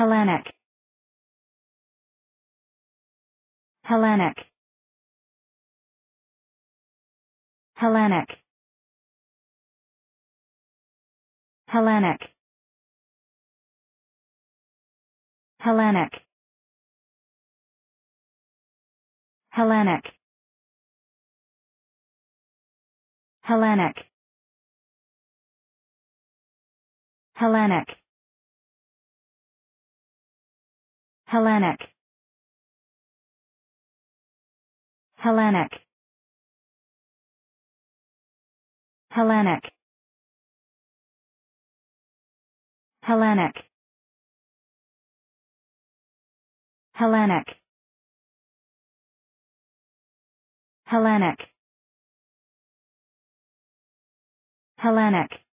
Hellenic Hellenic Hellenic Hellenic Hellenic Hellenic Hellenic Hellenic Hellenic Hellenic Hellenic Hellenic Hellenic Hellenic Hellenic